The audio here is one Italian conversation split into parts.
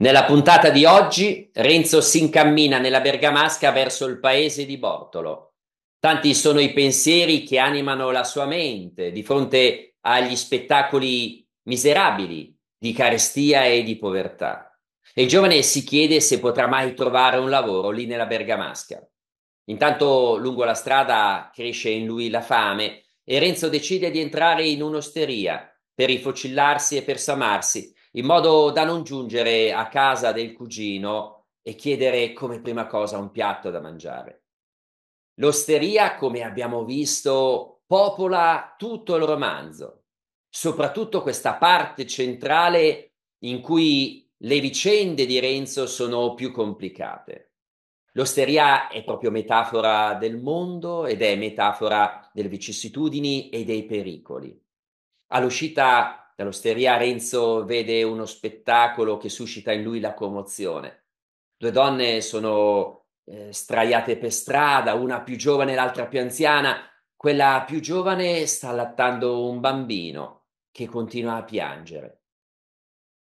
Nella puntata di oggi Renzo si incammina nella Bergamasca verso il paese di Bortolo. Tanti sono i pensieri che animano la sua mente di fronte agli spettacoli miserabili di carestia e di povertà. E il giovane si chiede se potrà mai trovare un lavoro lì nella Bergamasca. Intanto lungo la strada cresce in lui la fame e Renzo decide di entrare in un'osteria per rifocillarsi e per samarsi in modo da non giungere a casa del cugino e chiedere come prima cosa un piatto da mangiare. L'osteria, come abbiamo visto, popola tutto il romanzo, soprattutto questa parte centrale in cui le vicende di Renzo sono più complicate. L'osteria è proprio metafora del mondo ed è metafora delle vicissitudini e dei pericoli. All'uscita Dall'osteria Renzo vede uno spettacolo che suscita in lui la commozione. Due donne sono eh, straiate per strada, una più giovane e l'altra più anziana. Quella più giovane sta allattando un bambino che continua a piangere.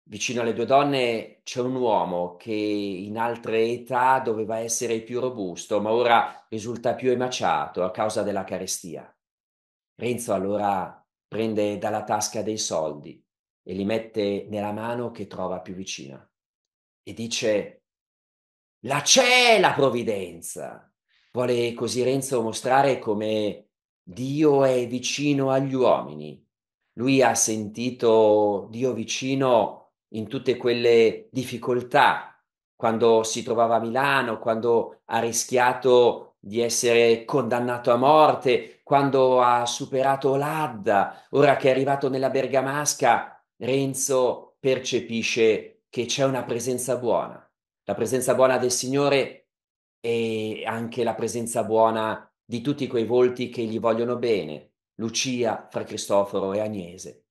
Vicino alle due donne c'è un uomo che in altre età doveva essere più robusto, ma ora risulta più emaciato a causa della carestia. Renzo allora prende dalla tasca dei soldi e li mette nella mano che trova più vicina e dice, la c'è la provvidenza. Vuole così Renzo mostrare come Dio è vicino agli uomini. Lui ha sentito Dio vicino in tutte quelle difficoltà, quando si trovava a Milano, quando ha rischiato di essere condannato a morte, quando ha superato l'Adda, ora che è arrivato nella Bergamasca, Renzo percepisce che c'è una presenza buona, la presenza buona del Signore e anche la presenza buona di tutti quei volti che gli vogliono bene, Lucia, Fra Cristoforo e Agnese.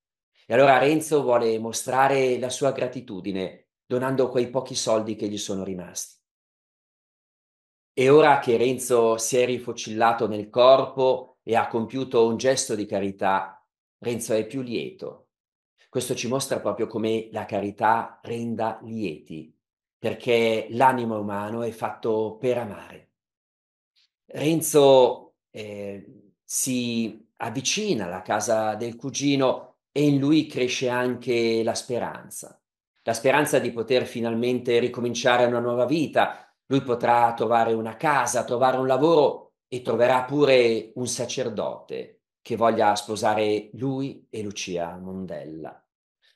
E allora Renzo vuole mostrare la sua gratitudine donando quei pochi soldi che gli sono rimasti. E ora che Renzo si è rifocillato nel corpo e ha compiuto un gesto di carità, Renzo è più lieto. Questo ci mostra proprio come la carità renda lieti, perché l'animo umano è fatto per amare. Renzo eh, si avvicina alla casa del cugino e in lui cresce anche la speranza, la speranza di poter finalmente ricominciare una nuova vita. Lui potrà trovare una casa, trovare un lavoro e troverà pure un sacerdote che voglia sposare lui e Lucia Mondella.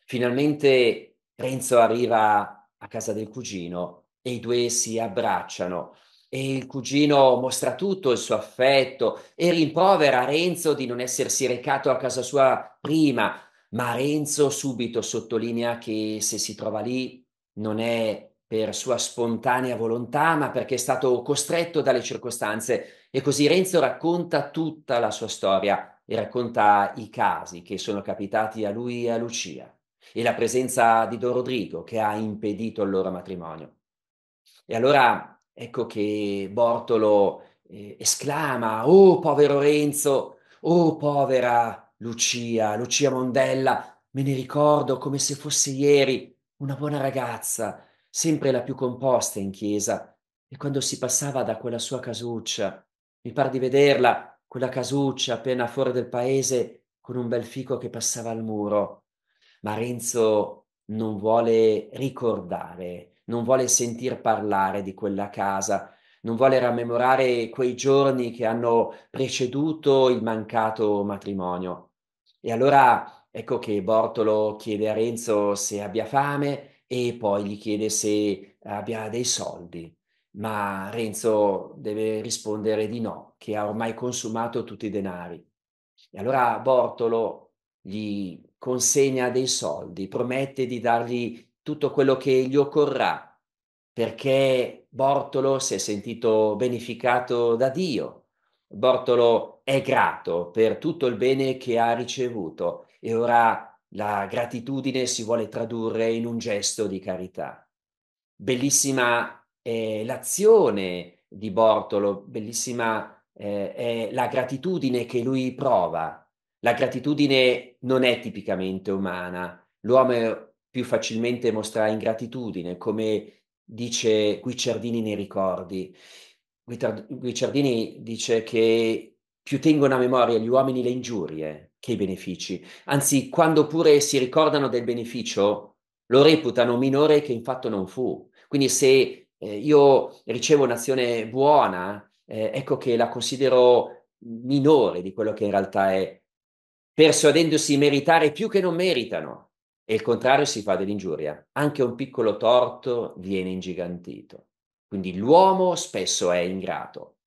Finalmente Renzo arriva a casa del cugino e i due si abbracciano e il cugino mostra tutto il suo affetto e rimprovera Renzo di non essersi recato a casa sua prima, ma Renzo subito sottolinea che se si trova lì non è per sua spontanea volontà, ma perché è stato costretto dalle circostanze e così Renzo racconta tutta la sua storia e racconta i casi che sono capitati a lui e a Lucia e la presenza di Don Rodrigo che ha impedito il loro matrimonio. E allora ecco che Bortolo eh, esclama, oh povero Renzo, oh povera Lucia, Lucia Mondella, me ne ricordo come se fosse ieri, una buona ragazza, sempre la più composta in chiesa, e quando si passava da quella sua casuccia, mi pare di vederla, quella casuccia appena fuori del paese, con un bel fico che passava al muro. Ma Renzo non vuole ricordare, non vuole sentir parlare di quella casa, non vuole rammemorare quei giorni che hanno preceduto il mancato matrimonio. E allora ecco che Bortolo chiede a Renzo se abbia fame e poi gli chiede se abbia dei soldi ma Renzo deve rispondere di no, che ha ormai consumato tutti i denari. E allora Bortolo gli consegna dei soldi, promette di dargli tutto quello che gli occorrà, perché Bortolo si è sentito beneficato da Dio. Bortolo è grato per tutto il bene che ha ricevuto e ora la gratitudine si vuole tradurre in un gesto di carità. Bellissima eh, l'azione di Bortolo, bellissima, eh, è la gratitudine che lui prova. La gratitudine non è tipicamente umana, l'uomo più facilmente mostra ingratitudine, come dice Guicciardini nei ricordi. Guicciardini dice che più tengono a memoria gli uomini le ingiurie che i benefici. Anzi, quando pure si ricordano del beneficio, lo reputano minore che infatti non fu. Quindi se eh, io ricevo un'azione buona, eh, ecco che la considero minore di quello che in realtà è, persuadendosi meritare più che non meritano. E il contrario si fa dell'ingiuria. Anche un piccolo torto viene ingigantito. Quindi l'uomo spesso è ingrato,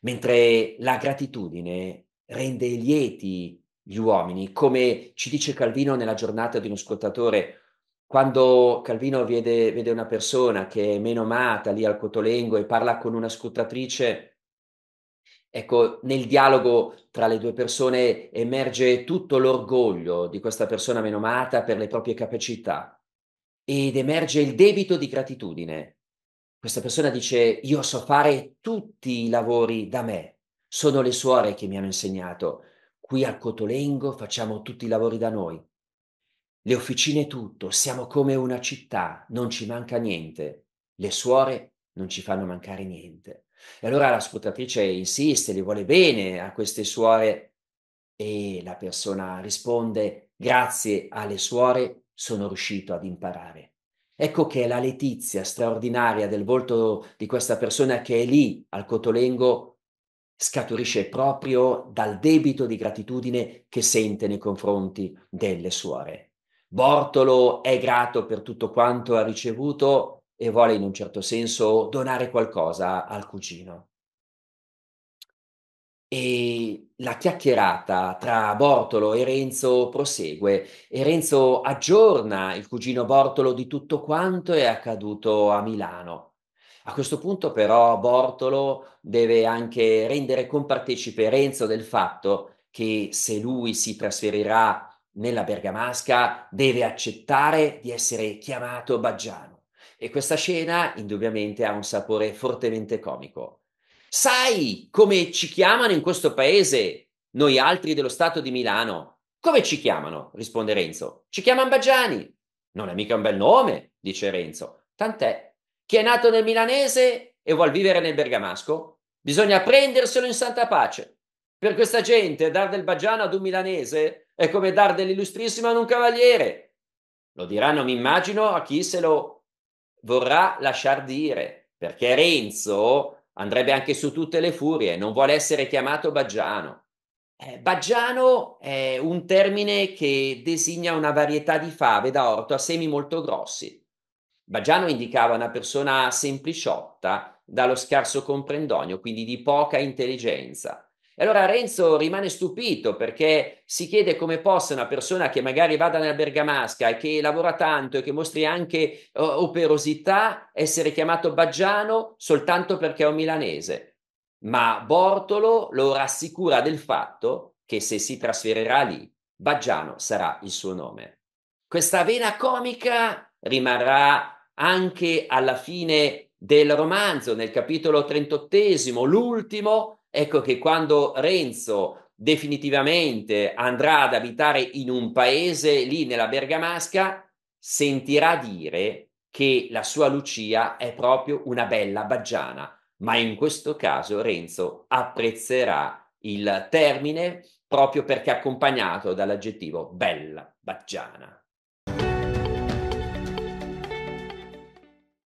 mentre la gratitudine rende lieti gli uomini, come ci dice Calvino nella giornata di un ascoltatore, quando Calvino vede, vede, una persona che è meno amata lì al Cotolengo e parla con una scrutatrice, ecco, nel dialogo tra le due persone emerge tutto l'orgoglio di questa persona meno amata per le proprie capacità ed emerge il debito di gratitudine. Questa persona dice, io so fare tutti i lavori da me, sono le suore che mi hanno insegnato, qui al Cotolengo facciamo tutti i lavori da noi. Le officine tutto, siamo come una città, non ci manca niente. Le suore non ci fanno mancare niente. E allora la sputatrice insiste, le vuole bene a queste suore e la persona risponde grazie alle suore sono riuscito ad imparare. Ecco che la letizia straordinaria del volto di questa persona che è lì al Cotolengo scaturisce proprio dal debito di gratitudine che sente nei confronti delle suore. Bortolo è grato per tutto quanto ha ricevuto e vuole in un certo senso donare qualcosa al cugino. E la chiacchierata tra Bortolo e Renzo prosegue e Renzo aggiorna il cugino Bortolo di tutto quanto è accaduto a Milano. A questo punto però Bortolo deve anche rendere compartecipe Renzo del fatto che se lui si trasferirà nella bergamasca deve accettare di essere chiamato Baggiano. E questa scena indubbiamente ha un sapore fortemente comico. Sai come ci chiamano in questo paese noi altri dello Stato di Milano? Come ci chiamano? risponde Renzo. Ci chiamano Baggiani. Non è mica un bel nome, dice Renzo. Tant'è che è nato nel milanese e vuol vivere nel bergamasco. Bisogna prenderselo in santa pace. Per questa gente dar del Baggiano ad un milanese è come dar dell'illustrissima ad un cavaliere. Lo diranno, mi immagino, a chi se lo vorrà lasciar dire, perché Renzo andrebbe anche su tutte le furie, non vuole essere chiamato Baggiano. Eh, baggiano è un termine che designa una varietà di fave da orto a semi molto grossi. Baggiano indicava una persona sempliciotta, dallo scarso comprendonio, quindi di poca intelligenza. E allora Renzo rimane stupito perché si chiede come possa una persona che magari vada nella Bergamasca e che lavora tanto e che mostri anche uh, operosità essere chiamato Baggiano soltanto perché è un milanese. Ma Bortolo lo rassicura del fatto che se si trasferirà lì, Baggiano sarà il suo nome. Questa vena comica rimarrà anche alla fine del romanzo, nel capitolo 38, l'ultimo, Ecco che quando Renzo definitivamente andrà ad abitare in un paese lì nella Bergamasca, sentirà dire che la sua Lucia è proprio una bella baggiana, ma in questo caso Renzo apprezzerà il termine proprio perché accompagnato dall'aggettivo bella baggiana.